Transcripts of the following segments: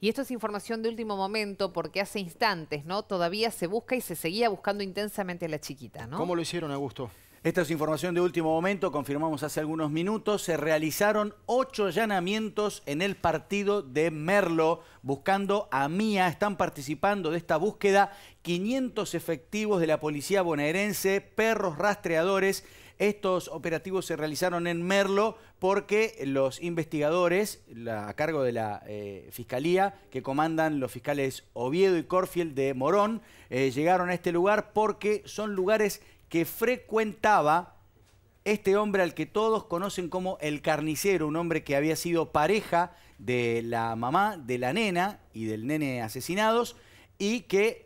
Y esto es información de último momento porque hace instantes, ¿no? Todavía se busca y se seguía buscando intensamente a la chiquita, ¿no? ¿Cómo lo hicieron, Augusto? Esta es información de último momento, confirmamos hace algunos minutos, se realizaron ocho allanamientos en el partido de Merlo buscando a Mía. Están participando de esta búsqueda 500 efectivos de la policía bonaerense, perros rastreadores estos operativos se realizaron en Merlo porque los investigadores a cargo de la eh, Fiscalía, que comandan los fiscales Oviedo y Corfield de Morón, eh, llegaron a este lugar porque son lugares que frecuentaba este hombre al que todos conocen como el carnicero, un hombre que había sido pareja de la mamá, de la nena y del nene asesinados, y que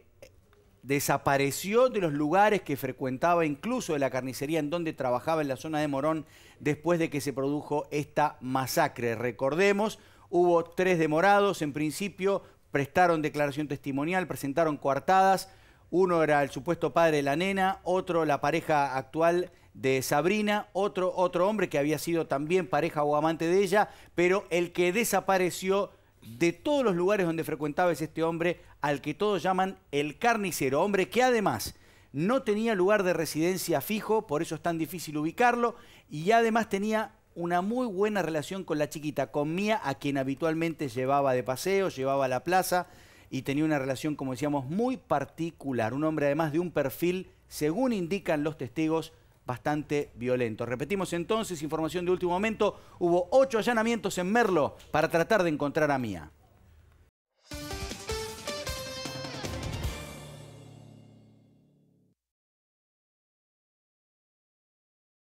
desapareció de los lugares que frecuentaba, incluso de la carnicería en donde trabajaba en la zona de Morón, después de que se produjo esta masacre. Recordemos, hubo tres demorados en principio, prestaron declaración testimonial, presentaron coartadas. Uno era el supuesto padre de la nena, otro la pareja actual de Sabrina, otro, otro hombre que había sido también pareja o amante de ella, pero el que desapareció de todos los lugares donde frecuentaba es este hombre al que todos llaman el carnicero, hombre que además no tenía lugar de residencia fijo, por eso es tan difícil ubicarlo, y además tenía una muy buena relación con la chiquita, con Mía, a quien habitualmente llevaba de paseo, llevaba a la plaza, y tenía una relación, como decíamos, muy particular. Un hombre además de un perfil, según indican los testigos, bastante violento. Repetimos entonces, información de último momento, hubo ocho allanamientos en Merlo para tratar de encontrar a Mía.